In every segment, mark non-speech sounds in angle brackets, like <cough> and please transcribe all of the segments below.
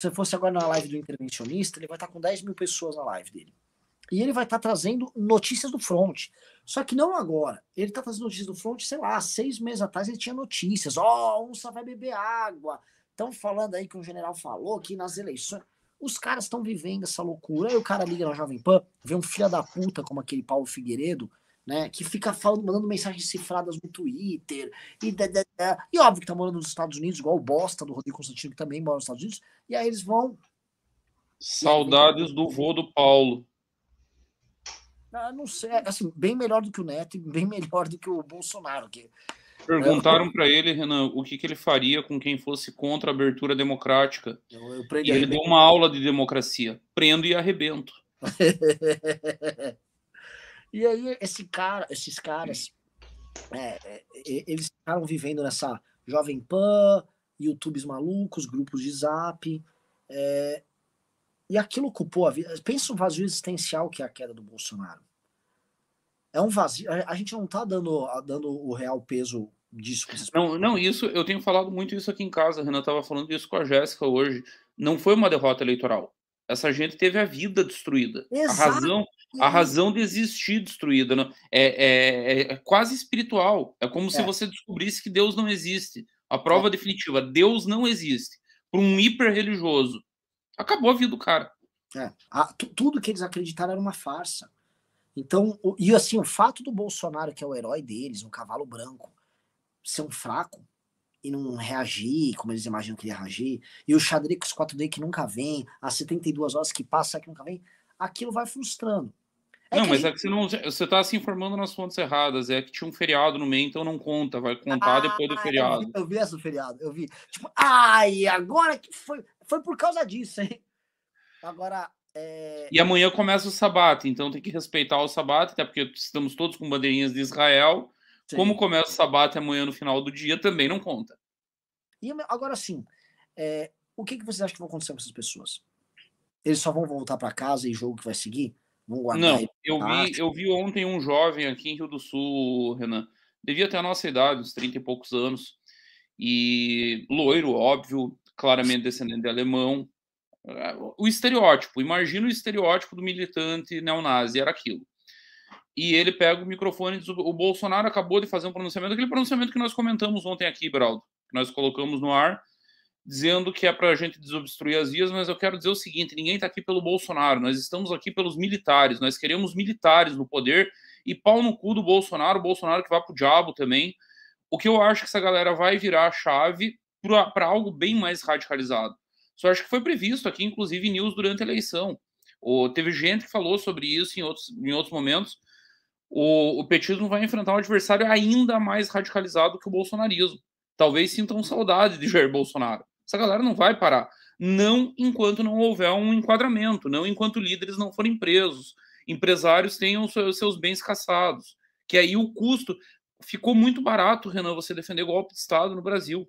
Se fosse agora na live do intervencionista, ele vai estar com 10 mil pessoas na live dele. E ele vai estar trazendo notícias do front. Só que não agora. Ele está trazendo notícias do front, sei lá, seis meses atrás ele tinha notícias. Ó, oh, onça vai beber água. Estão falando aí que um general falou que nas eleições. Os caras estão vivendo essa loucura. Aí o cara liga na Jovem Pan, vê um filho da puta como aquele Paulo Figueiredo, né? Que fica falando, mandando mensagens cifradas no Twitter, e, e óbvio que tá morando nos Estados Unidos, igual o Bosta do Rodrigo Constantino, que também mora nos Estados Unidos, e aí eles vão. Saudades do né? voo do Paulo. Ah, não sei, é, assim, bem melhor do que o Neto e bem <laughs> melhor do que o Bolsonaro. Que... Perguntaram para ele, Renan, o que, que, ele faria com quem fosse contra a abertura democrática. Eu, eu e ele deu uma aula de democracia. Prendo e arrebento. <laughs> E aí esse cara, esses caras, é, é eles ficaram vivendo nessa Jovem Pan, YouTubes malucos, grupos de zap. É, e aquilo ocupou a vida. Pensa o vazio existencial que é a queda do Bolsonaro. É um vazio. A, gente não está dando, dando o real peso disso. Não, não, isso eu tenho falado muito isso aqui em casa. Renan estava falando isso com a Jéssica hoje. Não foi uma derrota eleitoral. Essa gente teve a vida destruída. Exato. A razão, a uhum. razão de existir destruída. Né? É, é, é, quase espiritual. É como é. se você descobrisse que Deus não existe. A é. prova definitiva, Deus não existe. Para um hiper-religioso, acabou a vida do cara. É. A, tudo que eles acreditaram era uma farsa. Então, o, e assim, o fato do Bolsonaro, que é o herói deles, um cavalo branco, ser um fraco e não reagir como eles imaginam que ele ia reagir, e o xadrez 4D que nunca vem, as 72 horas que passa que nunca vem, aquilo vai frustrando. É não, mas é que você não. Você tá se informando nas fontes erradas. É que tinha um feriado no meio, então não conta. Vai contar ah, depois do feriado. Eu vi, eu vi essa feriado, eu vi. Tipo, ai, agora que foi. Foi por causa disso, hein? Agora. É... E amanhã começa o sabato, então tem que respeitar o sabato, até porque estamos todos com bandeirinhas de Israel. Sim. Como começa o sabato amanhã no final do dia, também não conta. E agora sim, é, o que, que vocês acham que vai acontecer com essas pessoas? Eles só vão voltar para casa e jogo que vai seguir? Vamos guardar. Não, eu vi, eu vi ontem um jovem aqui em Rio do Sul, Renan. Devia ter a nossa idade, uns 30 e poucos anos. E loiro, óbvio, claramente descendente de alemão. O estereótipo, imagina o estereótipo do militante neonazi, era aquilo. E ele pega o microfone e diz: o Bolsonaro acabou de fazer um pronunciamento, aquele pronunciamento que nós comentamos ontem aqui, Beraldo, que nós colocamos no ar dizendo que é para a gente desobstruir as vias, mas eu quero dizer o seguinte: ninguém está aqui pelo Bolsonaro, nós estamos aqui pelos militares, nós queremos militares no poder e pau no cu do Bolsonaro, Bolsonaro que vai para o diabo também. O que eu acho que essa galera vai virar a chave para algo bem mais radicalizado. Só acho que foi previsto aqui, inclusive, em news durante a eleição. O, teve gente que falou sobre isso em outros, em outros momentos. O, o petismo vai enfrentar um adversário ainda mais radicalizado que o bolsonarismo. Talvez sintam saudade de Jair Bolsonaro. Essa galera não vai parar. Não enquanto não houver um enquadramento, não enquanto líderes não forem presos, empresários tenham seus bens caçados. Que aí o custo. Ficou muito barato, Renan, você defender golpe de Estado no Brasil.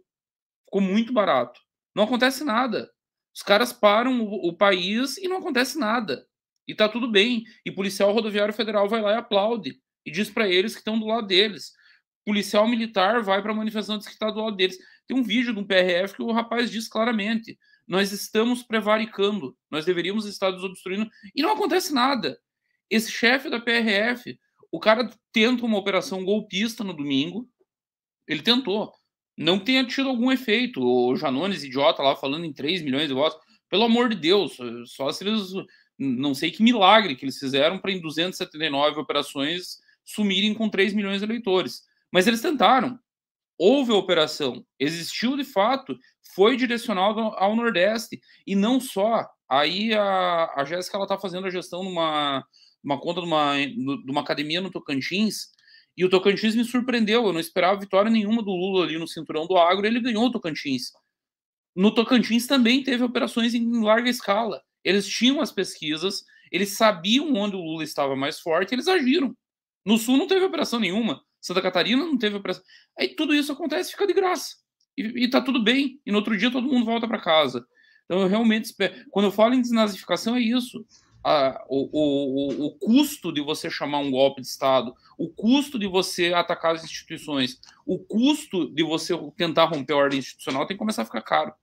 Ficou muito barato. Não acontece nada. Os caras param o, o país e não acontece nada. E tá tudo bem. E policial rodoviário federal vai lá e aplaude e diz para eles que estão do lado deles policial militar vai para a manifestação diz que está do lado deles. Tem um vídeo de um PRF que o rapaz diz claramente: nós estamos prevaricando, nós deveríamos estar desobstruindo, e não acontece nada. Esse chefe da PRF, o cara tenta uma operação golpista no domingo, ele tentou. Não tenha tido algum efeito. O Janones, idiota, lá falando em 3 milhões de votos. Pelo amor de Deus, só se eles. Não sei que milagre que eles fizeram para em 279 operações sumirem com 3 milhões de eleitores. Mas eles tentaram houve a operação, existiu de fato, foi direcionado ao Nordeste. E não só. Aí a, a Jéssica está fazendo a gestão numa uma conta de uma, de uma academia no Tocantins. E o Tocantins me surpreendeu. Eu não esperava vitória nenhuma do Lula ali no cinturão do agro. Ele ganhou o Tocantins. No Tocantins também teve operações em larga escala. Eles tinham as pesquisas, eles sabiam onde o Lula estava mais forte, eles agiram. No Sul não teve operação nenhuma. Santa Catarina não teve operação. Aí tudo isso acontece fica de graça. E, e tá tudo bem. E no outro dia todo mundo volta para casa. Então eu realmente espero. Quando eu falo em desnazificação, é isso. A, o, o, o, custo de você chamar um golpe de Estado, o custo de você atacar as instituições, o custo de você tentar romper a ordem institucional tem que começar a ficar caro.